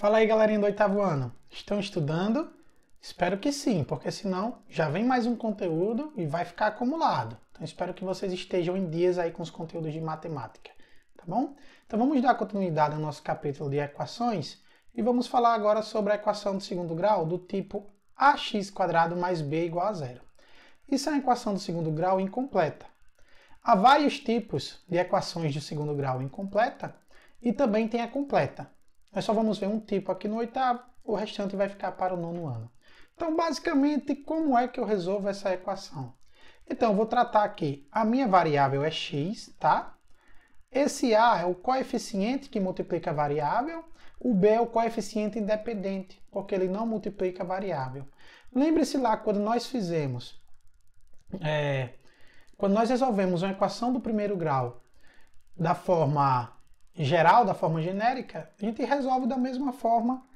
Fala aí, galerinha do oitavo ano. Estão estudando? Espero que sim, porque senão já vem mais um conteúdo e vai ficar acumulado. Então espero que vocês estejam em dias aí com os conteúdos de matemática, tá bom? Então vamos dar continuidade ao nosso capítulo de equações e vamos falar agora sobre a equação de segundo grau do tipo ax² mais b igual a zero. Isso é uma equação do segundo grau incompleta. Há vários tipos de equações de segundo grau incompleta e também tem a completa. Nós só vamos ver um tipo aqui no oitavo, o restante vai ficar para o nono ano. Então, basicamente, como é que eu resolvo essa equação? Então, eu vou tratar aqui, a minha variável é x, tá? Esse A é o coeficiente que multiplica a variável, o B é o coeficiente independente, porque ele não multiplica a variável. Lembre-se lá, quando nós fizemos, é, quando nós resolvemos uma equação do primeiro grau da forma geral, da forma genérica, a gente resolve da mesma forma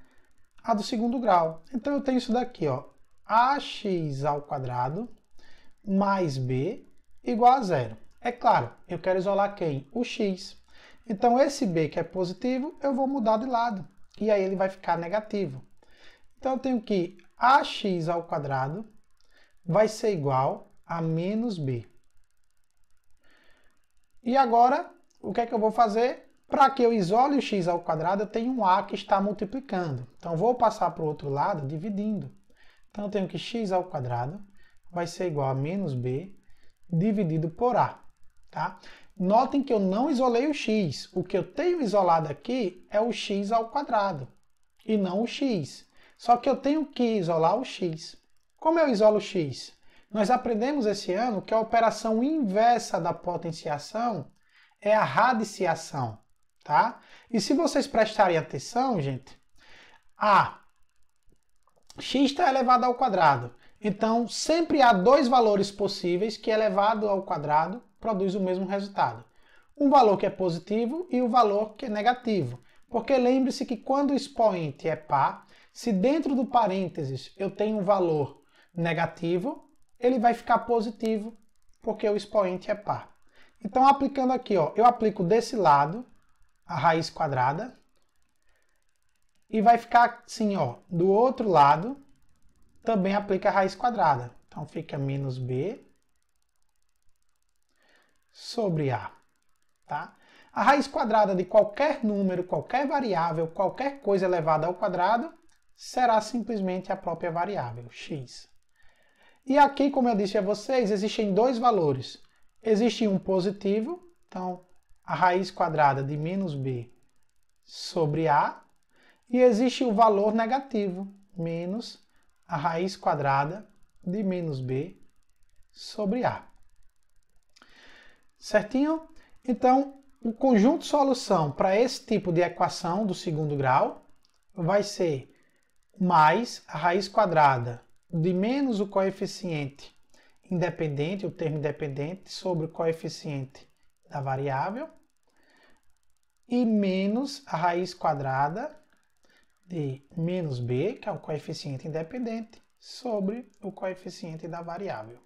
a do segundo grau. Então eu tenho isso daqui, ó, ax ao quadrado mais b igual a zero. É claro, eu quero isolar quem? O x. Então esse b que é positivo, eu vou mudar de lado, e aí ele vai ficar negativo. Então eu tenho que ax ao quadrado vai ser igual a menos b. E agora, o que é que eu vou fazer? Para que eu isole o x ao quadrado, eu tenho um a que está multiplicando. Então vou passar para o outro lado dividindo. Então eu tenho que x ao quadrado vai ser igual a menos b dividido por a. Tá? Notem que eu não isolei o x. O que eu tenho isolado aqui é o x ao quadrado e não o x. Só que eu tenho que isolar o x. Como eu isolo o x? Nós aprendemos esse ano que a operação inversa da potenciação é a radiciação tá? E se vocês prestarem atenção, gente, a x está elevado ao quadrado. Então, sempre há dois valores possíveis que elevado ao quadrado produz o mesmo resultado. Um valor que é positivo e o um valor que é negativo. Porque lembre-se que quando o expoente é par, se dentro do parênteses eu tenho um valor negativo, ele vai ficar positivo, porque o expoente é par. Então, aplicando aqui, ó, eu aplico desse lado, a raiz quadrada. E vai ficar assim, ó, do outro lado, também aplica a raiz quadrada. Então fica menos b sobre a, tá? A raiz quadrada de qualquer número, qualquer variável, qualquer coisa elevada ao quadrado, será simplesmente a própria variável, x. E aqui, como eu disse a vocês, existem dois valores. Existe um positivo, então a raiz quadrada de menos b sobre a, e existe o valor negativo, menos a raiz quadrada de menos b sobre a. Certinho? Então, o conjunto solução para esse tipo de equação do segundo grau vai ser mais a raiz quadrada de menos o coeficiente independente, o termo independente, sobre o coeficiente da variável e menos a raiz quadrada de menos b, que é o coeficiente independente, sobre o coeficiente da variável.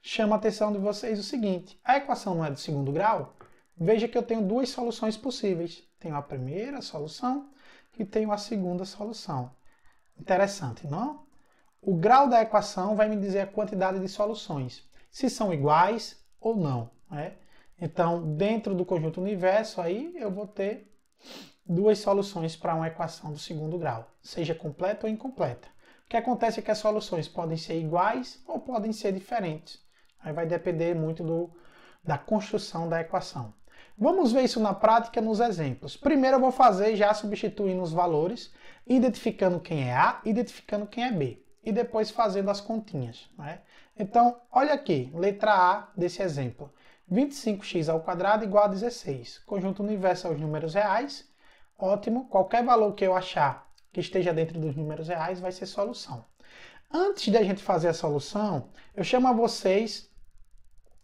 Chama a atenção de vocês o seguinte, a equação não é do segundo grau? Veja que eu tenho duas soluções possíveis. Tenho a primeira solução e tenho a segunda solução. Interessante, não? O grau da equação vai me dizer a quantidade de soluções, se são iguais ou não. Né? Então, dentro do conjunto universo, aí eu vou ter duas soluções para uma equação do segundo grau, seja completa ou incompleta. O que acontece é que as soluções podem ser iguais ou podem ser diferentes. Aí vai depender muito do, da construção da equação. Vamos ver isso na prática nos exemplos. Primeiro eu vou fazer já substituindo os valores, identificando quem é A, identificando quem é B. E depois fazendo as continhas. Né? Então, olha aqui, letra A desse exemplo. 25x ao quadrado igual a 16. Conjunto universo inverso aos números reais. Ótimo, qualquer valor que eu achar que esteja dentro dos números reais vai ser solução. Antes da gente fazer a solução, eu chamo a vocês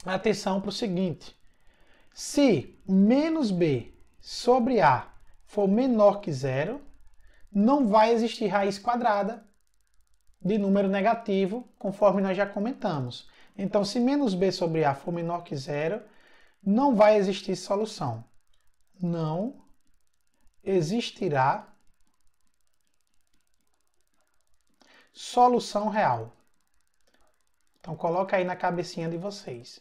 a atenção para o seguinte. Se menos b sobre a for menor que zero, não vai existir raiz quadrada de número negativo, conforme nós já comentamos. Então, se menos b sobre a for menor que zero, não vai existir solução. Não existirá solução real. Então coloca aí na cabecinha de vocês.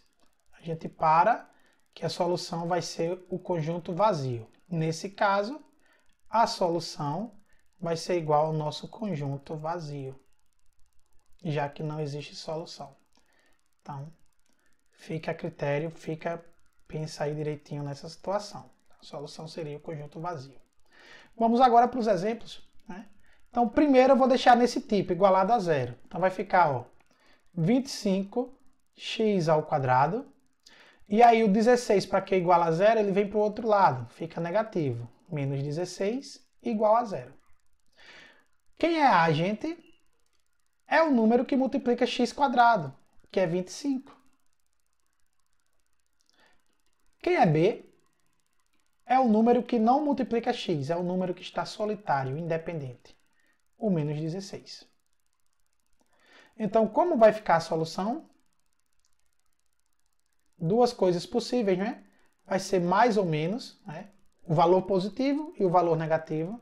A gente para que a solução vai ser o conjunto vazio. Nesse caso, a solução vai ser igual ao nosso conjunto vazio, já que não existe solução. Então, fica a critério, fica pensa aí direitinho nessa situação. A solução seria o conjunto vazio. Vamos agora para os exemplos. Né? Então, primeiro eu vou deixar nesse tipo, igualado a zero. Então vai ficar ó, 25x ao quadrado. E aí o 16 para que igual a zero, ele vem para o outro lado, fica negativo. Menos 16 igual a zero. Quem é a, gente? É o número que multiplica x quadrado que é 25. Quem é B? É o número que não multiplica x, é o número que está solitário, independente. O menos 16. Então, como vai ficar a solução? Duas coisas possíveis, né? Vai ser mais ou menos, né? o valor positivo e o valor negativo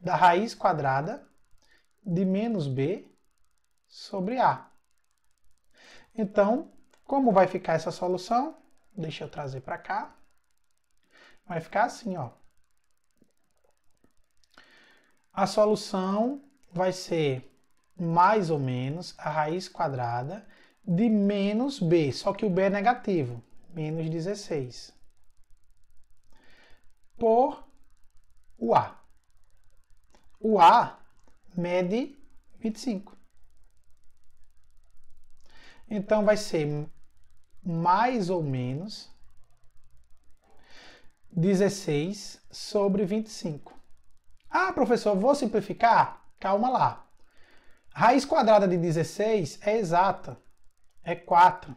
da raiz quadrada de menos b sobre a. Então, como vai ficar essa solução? Deixa eu trazer para cá. Vai ficar assim, ó. A solução vai ser mais ou menos a raiz quadrada de menos b, só que o b é negativo, menos 16, por o a. O a mede 25. Então vai ser mais ou menos 16 sobre 25. Ah, professor, vou simplificar? Calma lá. Raiz quadrada de 16 é exata, é 4.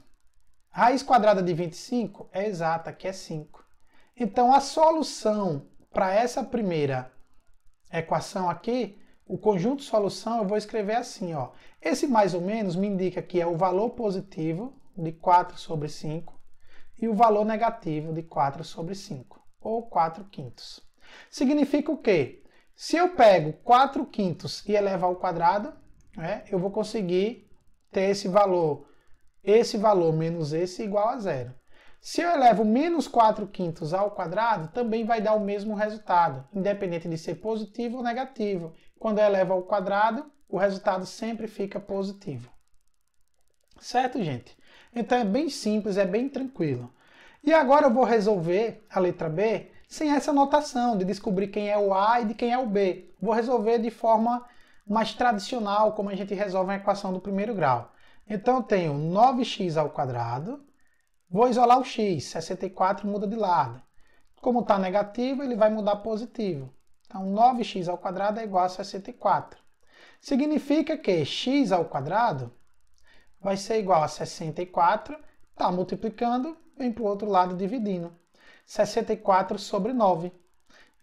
Raiz quadrada de 25 é exata, que é 5. Então a solução para essa primeira equação aqui o conjunto solução, eu vou escrever assim, ó. Esse mais ou menos me indica que é o valor positivo de 4 sobre 5 e o valor negativo de 4 sobre 5, ou 4 quintos. Significa o quê? Se eu pego 4 quintos e elevo ao quadrado, né, eu vou conseguir ter esse valor, esse valor menos esse igual a zero. Se eu elevo menos 4 quintos ao quadrado, também vai dar o mesmo resultado, independente de ser positivo ou negativo. Quando eleva ao quadrado, o resultado sempre fica positivo. Certo, gente? Então é bem simples, é bem tranquilo. E agora eu vou resolver a letra B sem essa notação de descobrir quem é o A e de quem é o B. Vou resolver de forma mais tradicional, como a gente resolve a equação do primeiro grau. Então eu tenho 9x ao quadrado, vou isolar o x, 64 muda de lado. Como está negativo, ele vai mudar positivo. Então, 9 x quadrado é igual a 64. Significa que x ao quadrado vai ser igual a 64, está multiplicando, vem para o outro lado dividindo. 64 sobre 9.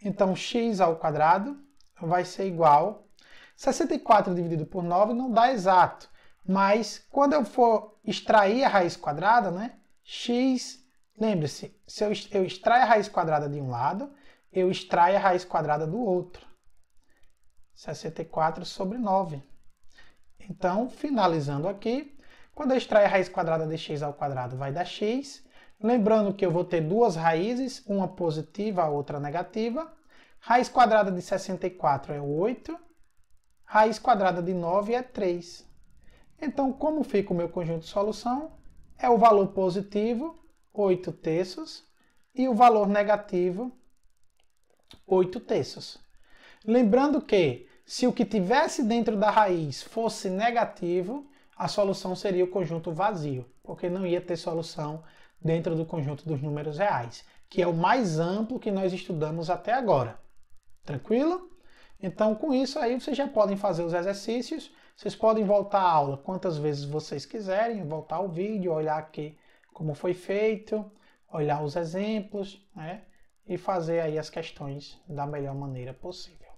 Então, x ao quadrado vai ser igual... 64 dividido por 9 não dá exato, mas quando eu for extrair a raiz quadrada, né, x, lembre-se, se eu, extrair a raiz quadrada de um lado, eu extraio a raiz quadrada do outro. 64 sobre 9. Então, finalizando aqui, quando eu extraio a raiz quadrada de x ao quadrado, vai dar x. Lembrando que eu vou ter duas raízes, uma positiva, a outra negativa. Raiz quadrada de 64 é 8. Raiz quadrada de 9 é 3. Então, como fica o meu conjunto de solução? É o valor positivo, 8 terços, e o valor negativo, 8 terços. Lembrando que, se o que tivesse dentro da raiz fosse negativo, a solução seria o conjunto vazio, porque não ia ter solução dentro do conjunto dos números reais, que é o mais amplo que nós estudamos até agora. Tranquilo? Então, com isso aí, vocês já podem fazer os exercícios. Vocês podem voltar à aula quantas vezes vocês quiserem, voltar ao vídeo, olhar aqui como foi feito, olhar os exemplos, né? e fazer aí as questões da melhor maneira possível.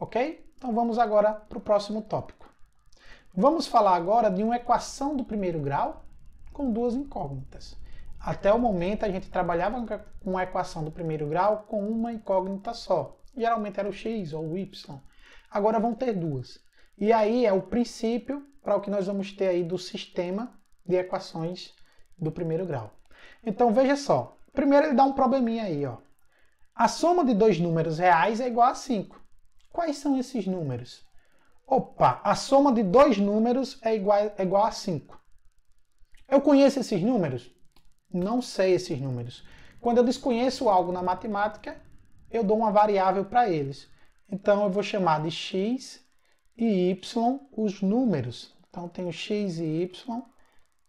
Ok? Então vamos agora para o próximo tópico. Vamos falar agora de uma equação do primeiro grau com duas incógnitas. Até o momento a gente trabalhava com uma equação do primeiro grau com uma incógnita só. Geralmente era o x ou o y. Agora vão ter duas. E aí é o princípio para o que nós vamos ter aí do sistema de equações do primeiro grau. Então veja só. Primeiro ele dá um probleminha aí, ó. A soma de dois números reais é igual a 5. Quais são esses números? Opa, a soma de dois números é igual, é igual a 5. Eu conheço esses números? Não sei esses números. Quando eu desconheço algo na matemática, eu dou uma variável para eles. Então eu vou chamar de x e y os números. Então tenho x e y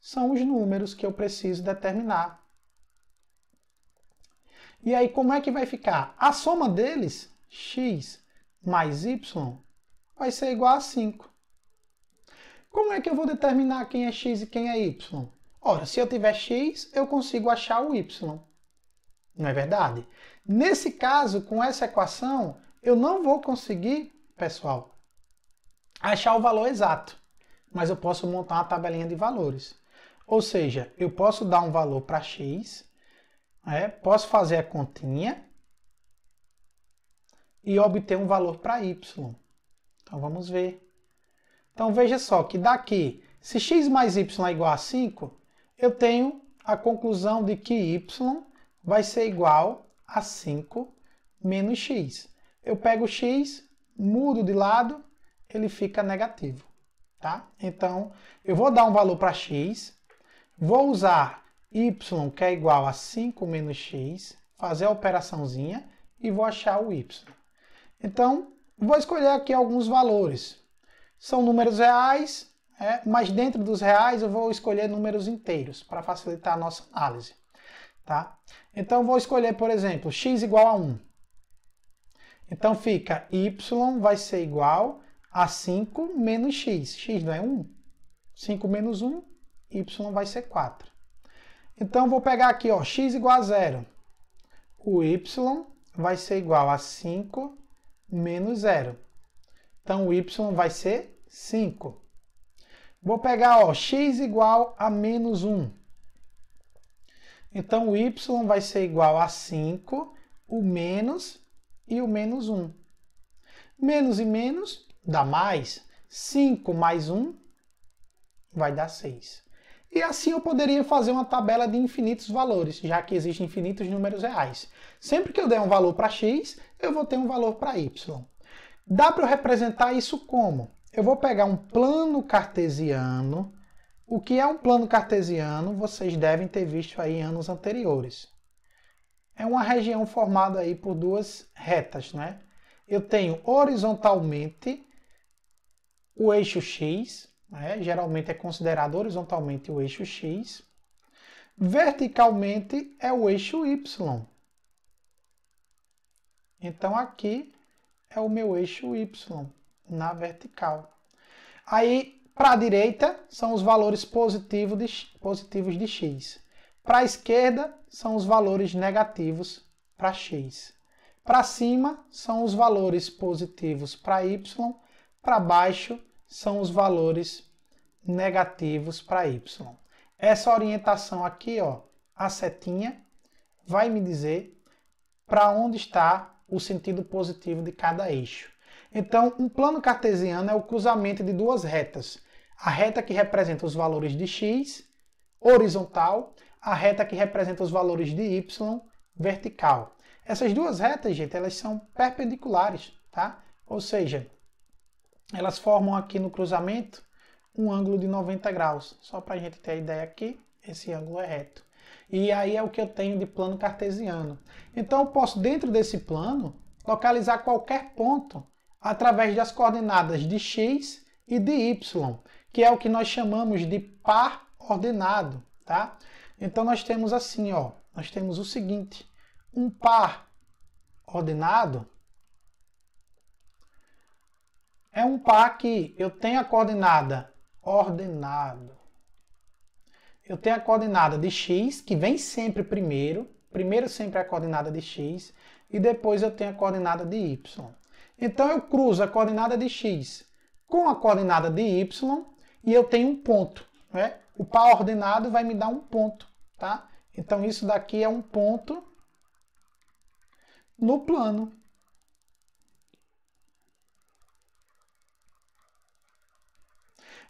são os números que eu preciso determinar e aí, como é que vai ficar? A soma deles, x mais y, vai ser igual a 5. Como é que eu vou determinar quem é x e quem é y? Ora, se eu tiver x, eu consigo achar o y. Não é verdade? Nesse caso, com essa equação, eu não vou conseguir, pessoal, achar o valor exato. Mas eu posso montar uma tabelinha de valores. Ou seja, eu posso dar um valor para x é, posso fazer a continha e obter um valor para y. Então vamos ver. Então veja só que daqui, se x mais y é igual a 5, eu tenho a conclusão de que y vai ser igual a 5 menos x. Eu pego x, mudo de lado, ele fica negativo. Tá? Então eu vou dar um valor para x, vou usar y que é igual a 5 menos x, fazer a operaçãozinha e vou achar o y. Então, vou escolher aqui alguns valores. São números reais, é, mas dentro dos reais eu vou escolher números inteiros para facilitar a nossa análise. Tá? Então, vou escolher, por exemplo, x igual a 1. Então, fica y vai ser igual a 5 menos x. x não é 1? 5 menos 1, y vai ser 4. Então vou pegar aqui, ó, x igual a zero. O y vai ser igual a 5 menos zero. Então o y vai ser 5. Vou pegar, ó, x igual a menos 1. Então o y vai ser igual a 5, o menos e o menos 1. Menos e menos dá mais. 5 mais 1 vai dar 6. E assim eu poderia fazer uma tabela de infinitos valores, já que existem infinitos números reais. Sempre que eu der um valor para x, eu vou ter um valor para y. Dá para eu representar isso como? Eu vou pegar um plano cartesiano. O que é um plano cartesiano? Vocês devem ter visto aí em anos anteriores. É uma região formada aí por duas retas, né? Eu tenho horizontalmente o eixo x, né? geralmente é considerado horizontalmente o eixo x, verticalmente é o eixo y. Então aqui é o meu eixo y na vertical. Aí para a direita são os valores positivo de, positivos de x. Para a esquerda são os valores negativos para x. Para cima são os valores positivos para y. Para baixo são os valores negativos para y. Essa orientação aqui, ó, a setinha, vai me dizer para onde está o sentido positivo de cada eixo. Então, um plano cartesiano é o cruzamento de duas retas. A reta que representa os valores de x, horizontal, a reta que representa os valores de y, vertical. Essas duas retas, gente, elas são perpendiculares, tá? Ou seja, elas formam aqui no cruzamento um ângulo de 90 graus. Só para a gente ter a ideia aqui, esse ângulo é reto. E aí é o que eu tenho de plano cartesiano. Então eu posso, dentro desse plano, localizar qualquer ponto através das coordenadas de x e de y, que é o que nós chamamos de par ordenado, tá? Então nós temos assim, ó, nós temos o seguinte, um par ordenado é um par que eu tenho a coordenada ordenado. Eu tenho a coordenada de x, que vem sempre primeiro. Primeiro sempre é a coordenada de x. E depois eu tenho a coordenada de y. Então eu cruzo a coordenada de x com a coordenada de y e eu tenho um ponto. Né? O par ordenado vai me dar um ponto. Tá? Então isso daqui é um ponto no plano.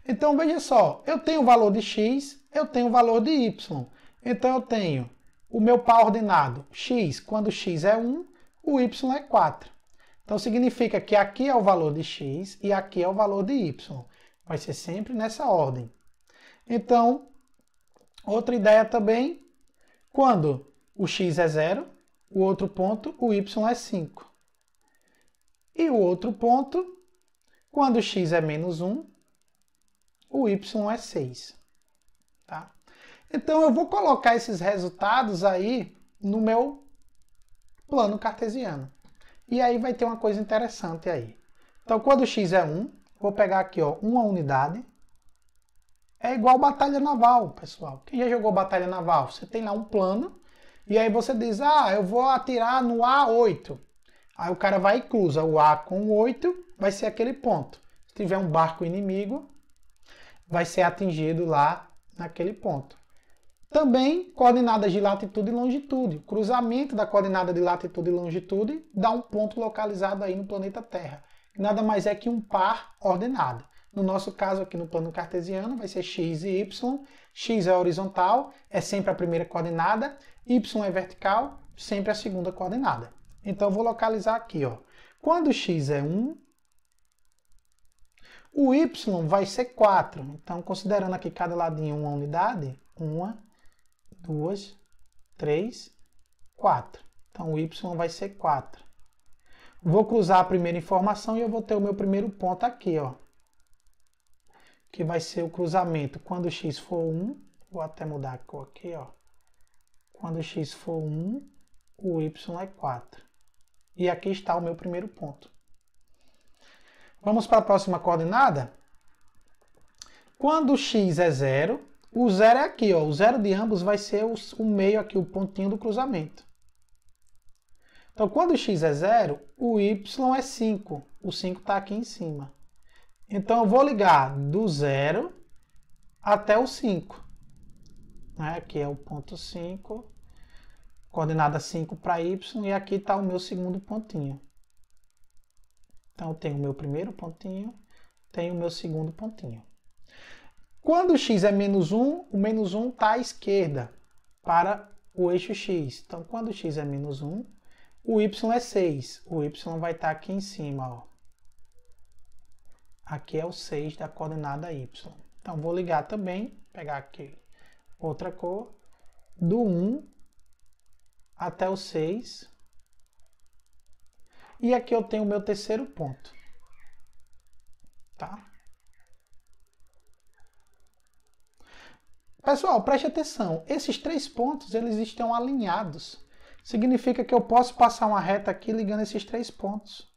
Então veja só, eu tenho o valor de x, eu tenho o valor de y. Então eu tenho o meu par ordenado x, quando x é 1, o y é 4. Então significa que aqui é o valor de x e aqui é o valor de y. Vai ser sempre nessa ordem. Então, outra ideia também, quando o x é 0, o outro ponto, o y é 5. E o outro ponto, quando x é menos 1, o Y é 6. Tá? Então eu vou colocar esses resultados aí no meu plano cartesiano. E aí vai ter uma coisa interessante aí. Então quando x é 1, vou pegar aqui ó, uma unidade. É igual batalha naval, pessoal. Quem já jogou batalha naval? Você tem lá um plano e aí você diz, ah, eu vou atirar no A8. Aí o cara vai e cruza o A com o 8, vai ser aquele ponto. Se tiver um barco inimigo, vai ser atingido lá naquele ponto. Também coordenadas de latitude e longitude. O cruzamento da coordenada de latitude e longitude dá um ponto localizado aí no planeta Terra, nada mais é que um par ordenado. No nosso caso aqui no plano cartesiano vai ser x e y. x é horizontal, é sempre a primeira coordenada, y é vertical, sempre a segunda coordenada. Então vou localizar aqui, ó. Quando x é 1, o y vai ser 4. Então, considerando aqui cada ladinho uma unidade, 1, 2, 3, 4. Então, o y vai ser 4. Vou cruzar a primeira informação e eu vou ter o meu primeiro ponto aqui, ó. Que vai ser o cruzamento quando x for 1, vou até mudar a cor aqui, ó. Quando x for 1, o y é 4. E aqui está o meu primeiro ponto. Vamos para a próxima coordenada? Quando x é zero, o zero é aqui, ó. o zero de ambos vai ser o, meio aqui, o pontinho do cruzamento. Então, quando x é zero, o y é 5. O 5 está aqui em cima. Então, eu vou ligar do zero até o 5. Né? Aqui é o ponto 5, coordenada 5 para y, e aqui está o meu segundo pontinho. Então, eu tenho o meu primeiro pontinho, tenho o meu segundo pontinho. Quando x é menos 1, o menos 1 está à esquerda para o eixo x. Então, quando x é menos 1, o y é 6. O y vai estar tá aqui em cima. Ó. Aqui é o 6 da coordenada y. Então, vou ligar também, pegar aqui outra cor, do 1 até o 6, e aqui eu tenho o meu terceiro ponto. Tá? Pessoal, preste atenção. Esses três pontos, eles estão alinhados. Significa que eu posso passar uma reta aqui ligando esses três pontos.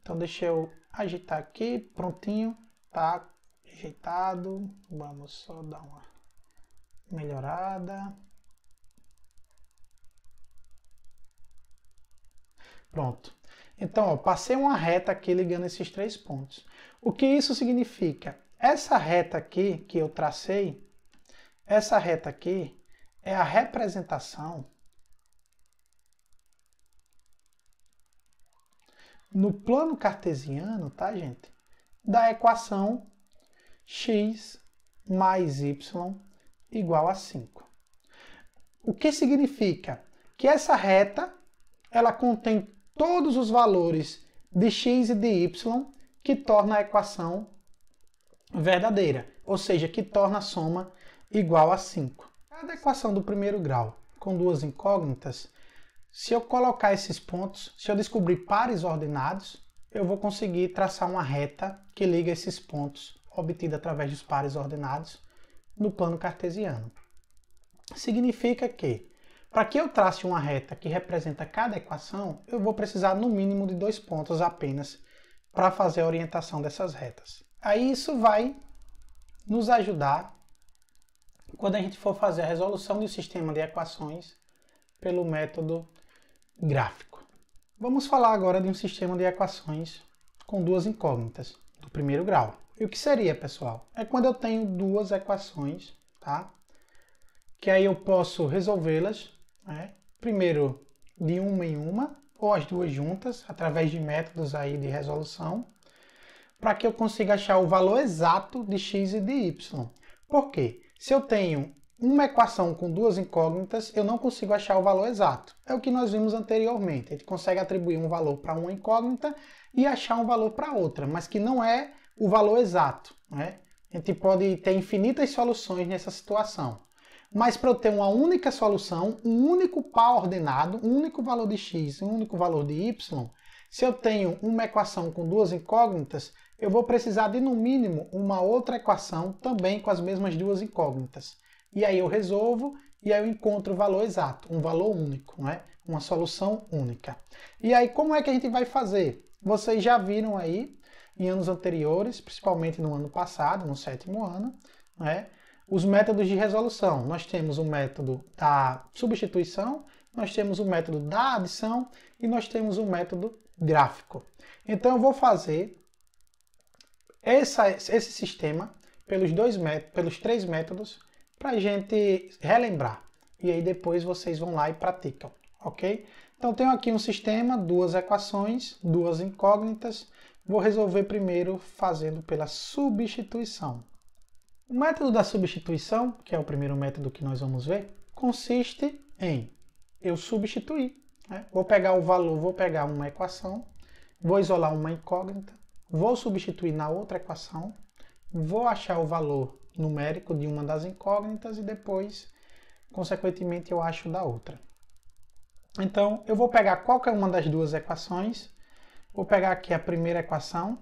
Então deixa eu agitar aqui, prontinho. Tá ajeitado. Vamos só dar uma melhorada. Pronto. Então, ó, passei uma reta aqui ligando esses três pontos. O que isso significa? Essa reta aqui que eu tracei, essa reta aqui é a representação no plano cartesiano, tá, gente? Da equação x mais y igual a 5. O que significa? Que essa reta, ela contém todos os valores de x e de y que torna a equação verdadeira, ou seja, que torna a soma igual a 5. Cada equação do primeiro grau com duas incógnitas, se eu colocar esses pontos, se eu descobrir pares ordenados, eu vou conseguir traçar uma reta que liga esses pontos obtida através dos pares ordenados no plano cartesiano. Significa que para que eu trace uma reta que representa cada equação, eu vou precisar no mínimo de dois pontos apenas para fazer a orientação dessas retas. Aí isso vai nos ajudar quando a gente for fazer a resolução do sistema de equações pelo método gráfico. Vamos falar agora de um sistema de equações com duas incógnitas do primeiro grau. E o que seria, pessoal? É quando eu tenho duas equações, tá? Que aí eu posso resolvê-las né? primeiro de uma em uma ou as duas juntas, através de métodos aí de resolução, para que eu consiga achar o valor exato de x e de y. Por quê? Se eu tenho uma equação com duas incógnitas, eu não consigo achar o valor exato. É o que nós vimos anteriormente. A gente consegue atribuir um valor para uma incógnita e achar um valor para outra, mas que não é o valor exato. Né? A gente pode ter infinitas soluções nessa situação mas para eu ter uma única solução, um único par ordenado, um único valor de x e um único valor de y, se eu tenho uma equação com duas incógnitas, eu vou precisar de no mínimo uma outra equação também com as mesmas duas incógnitas. E aí eu resolvo e aí eu encontro o valor exato, um valor único, né? uma solução única. E aí como é que a gente vai fazer? Vocês já viram aí em anos anteriores, principalmente no ano passado, no sétimo ano, né? os métodos de resolução. Nós temos o método da substituição, nós temos o método da adição e nós temos o método gráfico. Então eu vou fazer essa, esse sistema pelos, dois métodos, pelos três métodos para a gente relembrar. E aí depois vocês vão lá e praticam, ok? Então tenho aqui um sistema, duas equações, duas incógnitas. Vou resolver primeiro fazendo pela substituição. O método da substituição, que é o primeiro método que nós vamos ver, consiste em eu substituir. Né? Vou pegar o valor, vou pegar uma equação, vou isolar uma incógnita, vou substituir na outra equação, vou achar o valor numérico de uma das incógnitas e depois, consequentemente, eu acho da outra. Então, eu vou pegar qualquer uma das duas equações, vou pegar aqui a primeira equação,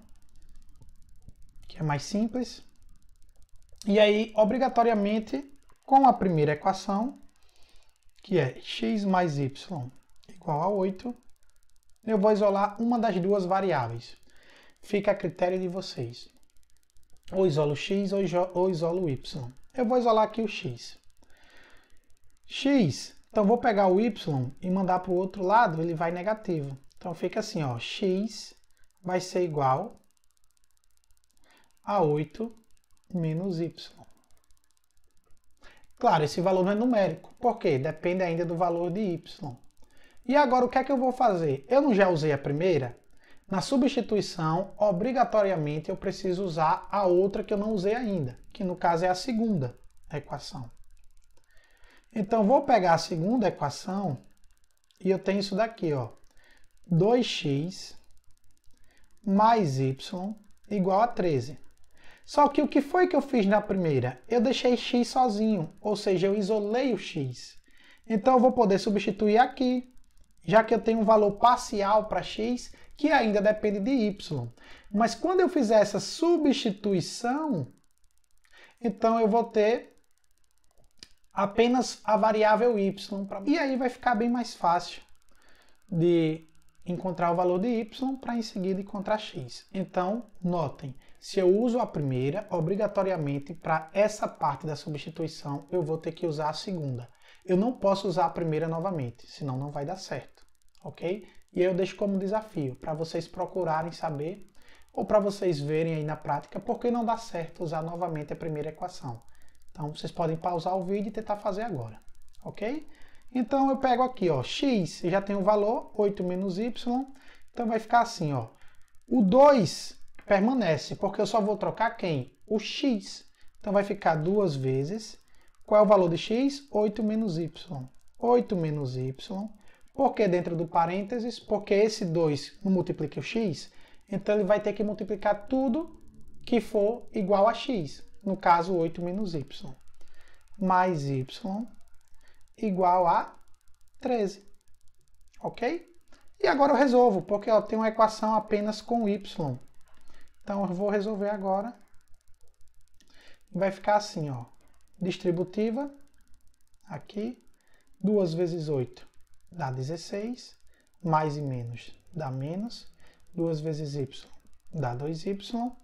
que é mais simples, e aí, obrigatoriamente, com a primeira equação, que é x mais y igual a 8, eu vou isolar uma das duas variáveis. Fica a critério de vocês. Ou isolo x ou isolo y. Eu vou isolar aqui o x. x, então vou pegar o y e mandar para o outro lado, ele vai negativo. Então fica assim, ó, x vai ser igual a 8 menos y. Claro, esse valor não é numérico, porque depende ainda do valor de y. E agora o que é que eu vou fazer? Eu não já usei a primeira? Na substituição, obrigatoriamente eu preciso usar a outra que eu não usei ainda, que no caso é a segunda equação. Então vou pegar a segunda equação e eu tenho isso daqui, ó. 2x mais y igual a 13. Só que o que foi que eu fiz na primeira? Eu deixei x sozinho, ou seja, eu isolei o x. Então eu vou poder substituir aqui, já que eu tenho um valor parcial para x, que ainda depende de y. Mas quando eu fizer essa substituição, então eu vou ter apenas a variável y. E aí vai ficar bem mais fácil de encontrar o valor de y para em seguida encontrar x. Então, notem, se eu uso a primeira, obrigatoriamente para essa parte da substituição eu vou ter que usar a segunda. Eu não posso usar a primeira novamente, senão não vai dar certo, ok? E aí eu deixo como desafio para vocês procurarem saber ou para vocês verem aí na prática por que não dá certo usar novamente a primeira equação. Então vocês podem pausar o vídeo e tentar fazer agora, ok? Então eu pego aqui, ó, x já tem o valor, 8 menos y, então vai ficar assim, ó. O 2 permanece, porque eu só vou trocar quem? O x. Então vai ficar duas vezes. Qual é o valor de x? 8 menos y. 8 menos y. Por que dentro do parênteses? Porque esse 2 não multiplica o x, então ele vai ter que multiplicar tudo que for igual a x. No caso, 8 menos y. Mais y igual a 13. Ok? E agora eu resolvo, porque eu tenho uma equação apenas com y. Então eu vou resolver agora. Vai ficar assim, ó. Distributiva, aqui, 2 vezes 8 dá 16, mais e menos dá menos, 2 vezes y dá 2y,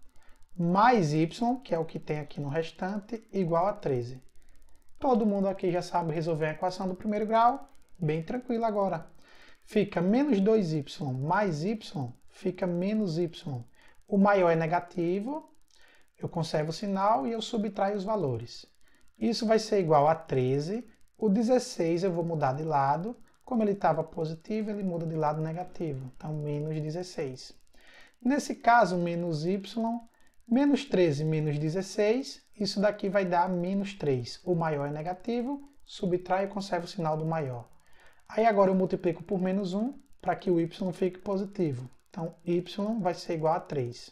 mais y, que é o que tem aqui no restante, igual a 13. Todo mundo aqui já sabe resolver a equação do primeiro grau, bem tranquilo agora. Fica menos 2y mais y, fica menos y. O maior é negativo, eu conservo o sinal e eu subtraio os valores. Isso vai ser igual a 13. O 16 eu vou mudar de lado. Como ele estava positivo, ele muda de lado negativo. Então, menos 16. Nesse caso, menos y, menos 13 menos 16, isso daqui vai dar menos 3. O maior é negativo, subtrai e conservo o sinal do maior. Aí agora eu multiplico por menos 1 para que o y fique positivo. Então, y vai ser igual a 3.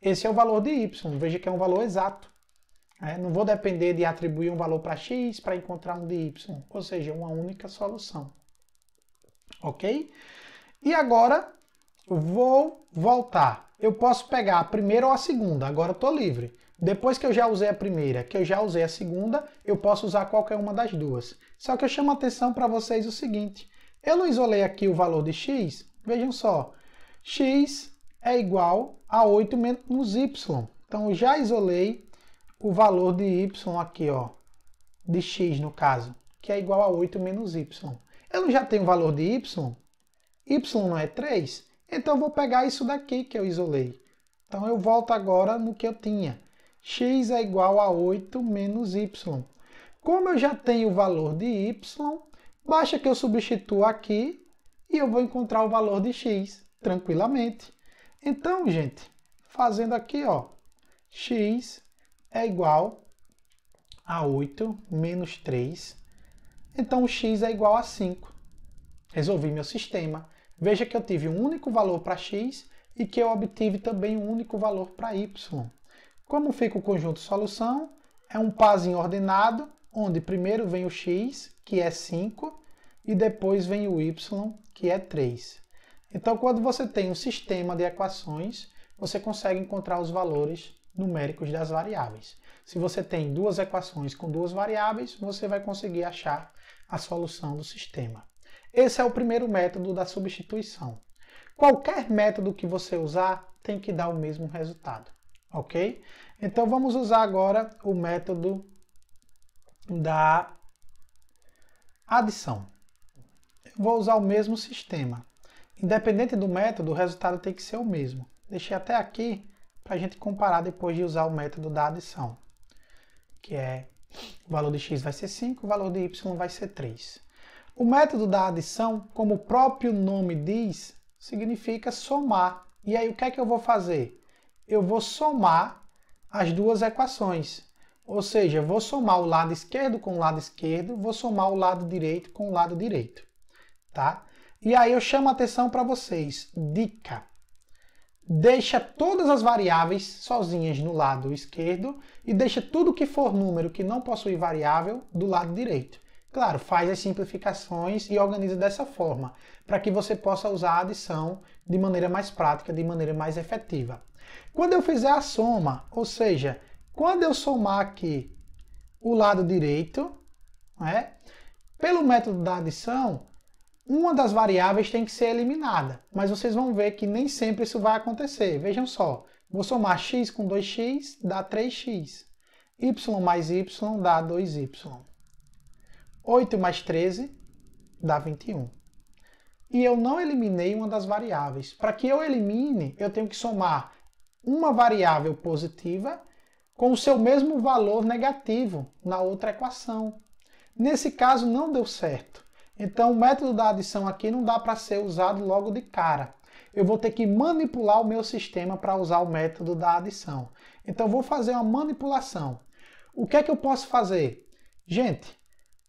Esse é o valor de y, veja que é um valor exato. Né? não vou depender de atribuir um valor para x para encontrar um de y, ou seja, uma única solução. Ok? E agora, vou voltar. Eu posso pegar a primeira ou a segunda, agora estou livre. Depois que eu já usei a primeira, que eu já usei a segunda, eu posso usar qualquer uma das duas. Só que eu chamo a atenção para vocês o seguinte, eu não isolei aqui o valor de x, vejam só, x é igual a 8 menos y. Então, eu já isolei o valor de y aqui, ó, de x no caso, que é igual a 8 menos y. Eu não já tenho o valor de y? y não é 3? Então, eu vou pegar isso daqui que eu isolei. Então, eu volto agora no que eu tinha. x é igual a 8 menos y. Como eu já tenho o valor de y, basta que eu substitua aqui e eu vou encontrar o valor de x tranquilamente. Então, gente, fazendo aqui, ó, x é igual a 8 menos 3. Então, o x é igual a 5. Resolvi meu sistema. Veja que eu tive um único valor para x e que eu obtive também um único valor para y. Como fica o conjunto solução? É um parzinho ordenado, onde primeiro vem o x, que é 5, e depois vem o y, que é 3. Então, quando você tem um sistema de equações, você consegue encontrar os valores numéricos das variáveis. Se você tem duas equações com duas variáveis, você vai conseguir achar a solução do sistema. Esse é o primeiro método da substituição. Qualquer método que você usar tem que dar o mesmo resultado, ok? Então vamos usar agora o método da adição. Eu vou usar o mesmo sistema. Independente do método, o resultado tem que ser o mesmo. Deixei até aqui para a gente comparar depois de usar o método da adição, que é o valor de x vai ser 5, o valor de y vai ser 3. O método da adição, como o próprio nome diz, significa somar. E aí o que é que eu vou fazer? Eu vou somar as duas equações. Ou seja, vou somar o lado esquerdo com o lado esquerdo, vou somar o lado direito com o lado direito. Tá? E aí eu chamo a atenção para vocês. Dica. Deixa todas as variáveis sozinhas no lado esquerdo e deixa tudo que for número que não possui variável do lado direito. Claro, faz as simplificações e organiza dessa forma, para que você possa usar a adição de maneira mais prática, de maneira mais efetiva. Quando eu fizer a soma, ou seja, quando eu somar aqui o lado direito, né, pelo método da adição, uma das variáveis tem que ser eliminada. Mas vocês vão ver que nem sempre isso vai acontecer. Vejam só, vou somar x com 2x, dá 3x. y mais y dá 2y. 8 mais 13 dá 21. E eu não eliminei uma das variáveis. Para que eu elimine, eu tenho que somar uma variável positiva com o seu mesmo valor negativo na outra equação. Nesse caso não deu certo. Então, o método da adição aqui não dá para ser usado logo de cara. Eu vou ter que manipular o meu sistema para usar o método da adição. Então, vou fazer uma manipulação. O que é que eu posso fazer? Gente,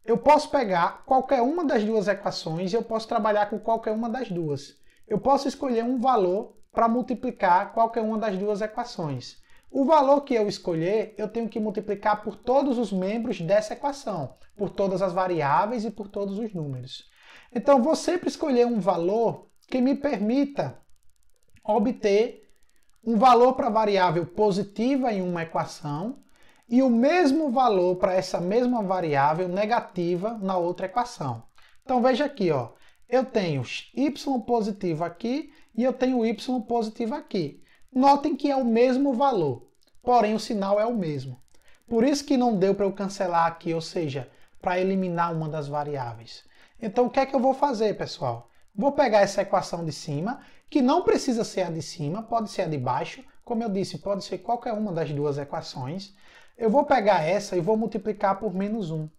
eu posso pegar qualquer uma das duas equações e eu posso trabalhar com qualquer uma das duas. Eu posso escolher um valor para multiplicar qualquer uma das duas equações. O valor que eu escolher, eu tenho que multiplicar por todos os membros dessa equação, por todas as variáveis e por todos os números. Então, vou sempre escolher um valor que me permita obter um valor para a variável positiva em uma equação e o mesmo valor para essa mesma variável negativa na outra equação. Então, veja aqui, ó, eu tenho y positivo aqui e eu tenho y positivo aqui. Notem que é o mesmo valor, porém o sinal é o mesmo. Por isso que não deu para eu cancelar aqui, ou seja, para eliminar uma das variáveis. Então o que é que eu vou fazer, pessoal? Vou pegar essa equação de cima, que não precisa ser a de cima, pode ser a de baixo, como eu disse, pode ser qualquer uma das duas equações. Eu vou pegar essa e vou multiplicar por menos 1.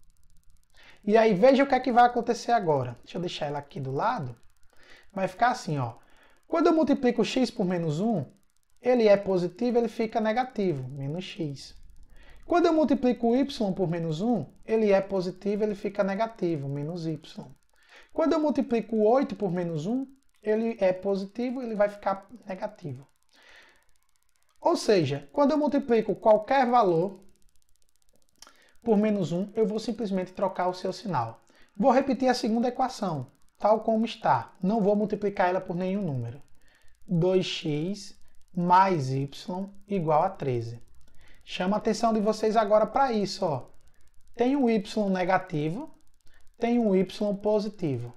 E aí veja o que é que vai acontecer agora. Deixa eu deixar ela aqui do lado. Vai ficar assim, ó. Quando eu multiplico x por menos 1, ele é positivo, ele fica negativo, menos x. Quando eu multiplico y por menos 1, ele é positivo, ele fica negativo, menos y. Quando eu multiplico 8 por menos 1, ele é positivo, ele vai ficar negativo. Ou seja, quando eu multiplico qualquer valor por menos 1, eu vou simplesmente trocar o seu sinal. Vou repetir a segunda equação, tal como está. Não vou multiplicar ela por nenhum número. 2x mais y igual a 13. Chama a atenção de vocês agora para isso. Ó. Tem um y negativo, tem um y positivo.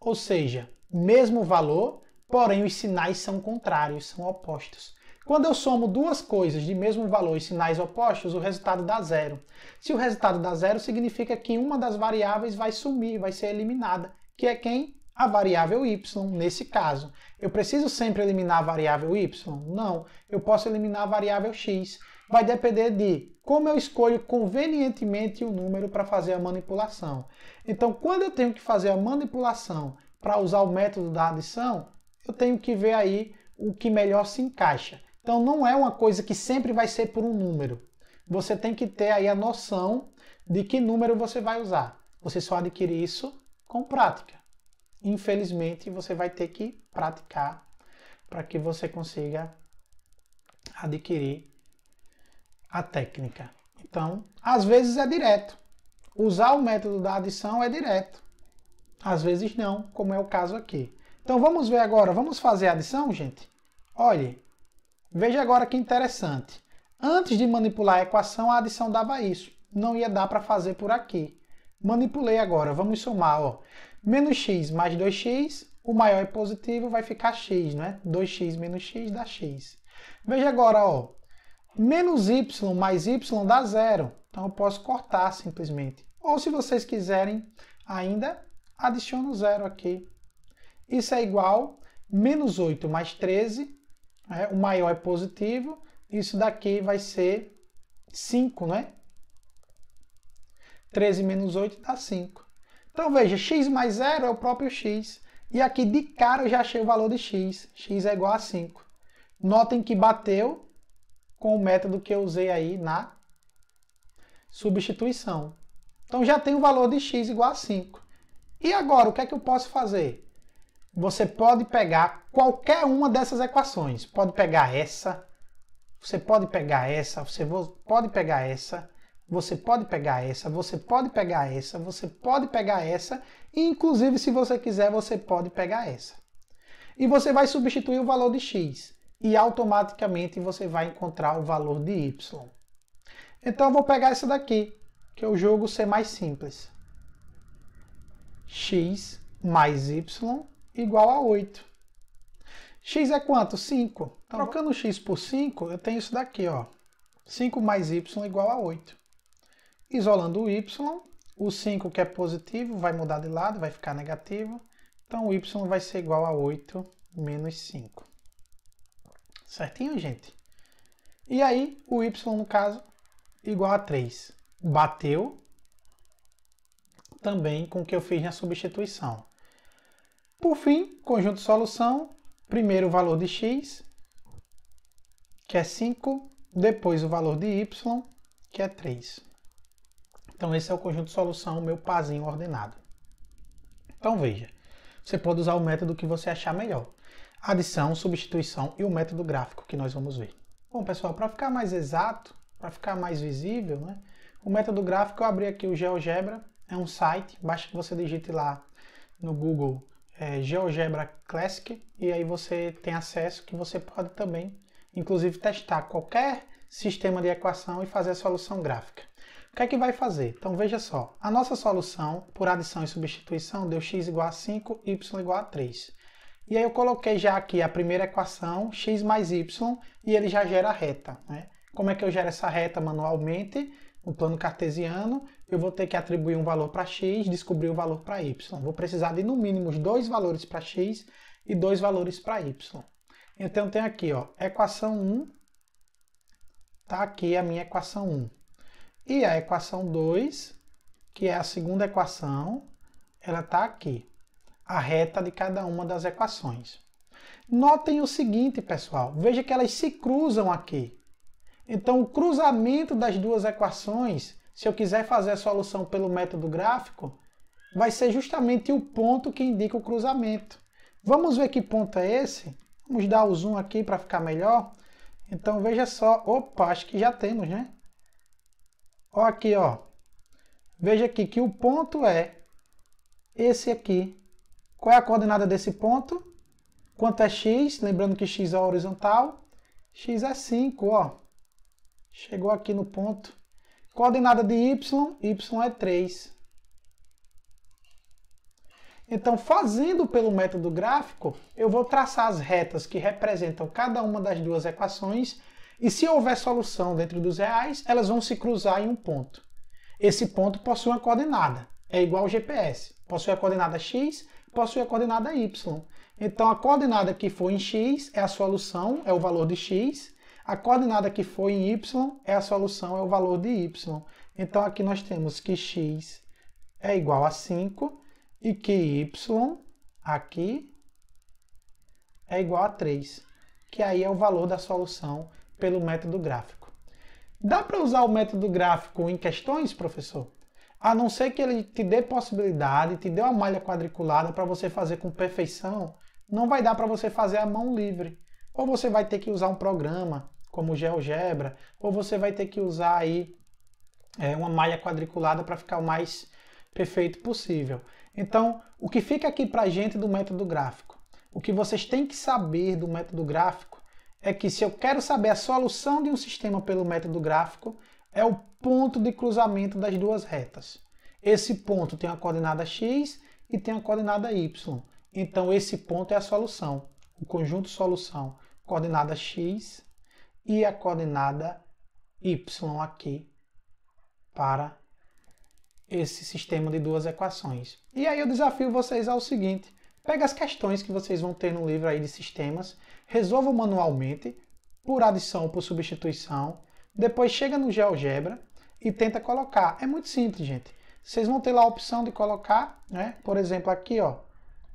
Ou seja, mesmo valor, porém os sinais são contrários, são opostos. Quando eu somo duas coisas de mesmo valor e sinais opostos, o resultado dá zero. Se o resultado dá zero, significa que uma das variáveis vai sumir, vai ser eliminada, que é quem? a variável y nesse caso. Eu preciso sempre eliminar a variável y? Não, eu posso eliminar a variável x. Vai depender de como eu escolho convenientemente o número para fazer a manipulação. Então, quando eu tenho que fazer a manipulação para usar o método da adição, eu tenho que ver aí o que melhor se encaixa. Então, não é uma coisa que sempre vai ser por um número. Você tem que ter aí a noção de que número você vai usar. Você só adquire isso com prática infelizmente você vai ter que praticar para que você consiga adquirir a técnica. Então, às vezes é direto. Usar o método da adição é direto. Às vezes não, como é o caso aqui. Então vamos ver agora, vamos fazer a adição, gente? Olhe, veja agora que interessante. Antes de manipular a equação, a adição dava isso. Não ia dar para fazer por aqui. Manipulei agora, vamos somar. Ó. Menos x mais 2x, o maior é positivo, vai ficar x, né? 2x menos x dá x. Veja agora, ó. Menos y mais y dá zero. Então eu posso cortar simplesmente. Ou se vocês quiserem ainda, adiciono zero aqui. Isso é igual menos 8 mais 13, né? o maior é positivo, isso daqui vai ser 5, né? 13 menos 8 dá 5. Então veja, x mais zero é o próprio x. E aqui de cara eu já achei o valor de x. x é igual a 5. Notem que bateu com o método que eu usei aí na substituição. Então já tem o valor de x igual a 5. E agora, o que é que eu posso fazer? Você pode pegar qualquer uma dessas equações. Pode pegar essa, você pode pegar essa, você pode pegar essa, você pode pegar essa, você pode pegar essa, você pode pegar essa, e inclusive se você quiser, você pode pegar essa. E você vai substituir o valor de x e automaticamente você vai encontrar o valor de y. Então eu vou pegar essa daqui, que é o jogo ser mais simples. x mais y igual a 8. x é quanto? 5. Tá trocando x por 5, eu tenho isso daqui, ó. 5 mais y igual a 8. Isolando o y, o 5 que é positivo vai mudar de lado, vai ficar negativo. Então o y vai ser igual a 8 menos 5. Certinho, gente? E aí, o y, no caso, igual a 3. Bateu também com o que eu fiz na substituição. Por fim, conjunto de solução, primeiro o valor de x, que é 5, depois o valor de y, que é 3. Então esse é o conjunto de solução, meu pazinho ordenado. Então veja, você pode usar o método que você achar melhor. Adição, substituição e o método gráfico que nós vamos ver. Bom pessoal, para ficar mais exato, para ficar mais visível, né, o método gráfico eu abri aqui o GeoGebra, é um site, basta que você digite lá no Google é, GeoGebra Classic e aí você tem acesso que você pode também, inclusive testar qualquer sistema de equação e fazer a solução gráfica. O que é que vai fazer? Então veja só, a nossa solução por adição e substituição deu x igual a 5, y igual a 3. E aí eu coloquei já aqui a primeira equação, x mais y, e ele já gera a reta. Né? Como é que eu gero essa reta manualmente? No plano cartesiano, eu vou ter que atribuir um valor para x, descobrir o valor para y. Vou precisar de no mínimo dois valores para x e dois valores para y. Então eu tenho aqui, ó, equação 1, tá aqui a minha equação 1. E a equação 2, que é a segunda equação, ela está aqui, a reta de cada uma das equações. Notem o seguinte, pessoal, veja que elas se cruzam aqui. Então, o cruzamento das duas equações, se eu quiser fazer a solução pelo método gráfico, vai ser justamente o ponto que indica o cruzamento. Vamos ver que ponto é esse? Vamos dar o zoom aqui para ficar melhor. Então, veja só. Opa, acho que já temos, né? Ó aqui, ó. Veja aqui que o ponto é esse aqui. Qual é a coordenada desse ponto? Quanto é x? Lembrando que x é horizontal. x é 5, ó. Chegou aqui no ponto. Coordenada de y, y é 3. Então, fazendo pelo método gráfico, eu vou traçar as retas que representam cada uma das duas equações e se houver solução dentro dos reais, elas vão se cruzar em um ponto. Esse ponto possui uma coordenada, é igual ao GPS. Possui a coordenada x, possui a coordenada y. Então a coordenada que for em x é a solução, é o valor de x. A coordenada que for em y é a solução, é o valor de y. Então aqui nós temos que x é igual a 5 e que y aqui é igual a 3, que aí é o valor da solução pelo método gráfico. Dá para usar o método gráfico em questões, professor? A não ser que ele te dê possibilidade, te dê uma malha quadriculada para você fazer com perfeição, não vai dar para você fazer à mão livre. Ou você vai ter que usar um programa como o GeoGebra, ou você vai ter que usar aí é, uma malha quadriculada para ficar o mais perfeito possível. Então, o que fica aqui para a gente do método gráfico? O que vocês têm que saber do método gráfico é que se eu quero saber a solução de um sistema pelo método gráfico, é o ponto de cruzamento das duas retas. Esse ponto tem a coordenada x e tem a coordenada y. Então esse ponto é a solução, o conjunto solução, coordenada x e a coordenada y aqui para esse sistema de duas equações. E aí eu desafio vocês ao seguinte, Pega as questões que vocês vão ter no livro aí de sistemas, resolva manualmente, por adição ou por substituição, depois chega no GeoGebra e tenta colocar. É muito simples, gente. Vocês vão ter lá a opção de colocar, né? Por exemplo, aqui, ó,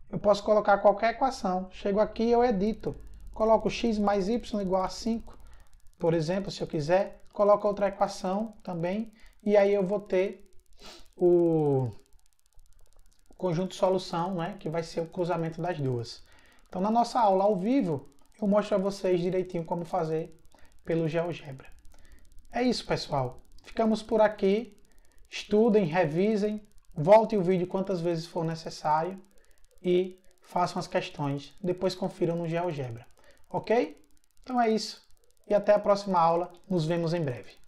eu posso colocar qualquer equação. Chego aqui e eu edito. Coloco x mais y igual a 5, por exemplo, se eu quiser. Coloco outra equação também. E aí eu vou ter o, conjunto solução, né, que vai ser o cruzamento das duas. Então, na nossa aula ao vivo, eu mostro a vocês direitinho como fazer pelo GeoGebra. É isso, pessoal. Ficamos por aqui. Estudem, revisem, voltem o vídeo quantas vezes for necessário e façam as questões. Depois confiram no GeoGebra. Ok? Então é isso. E até a próxima aula. Nos vemos em breve.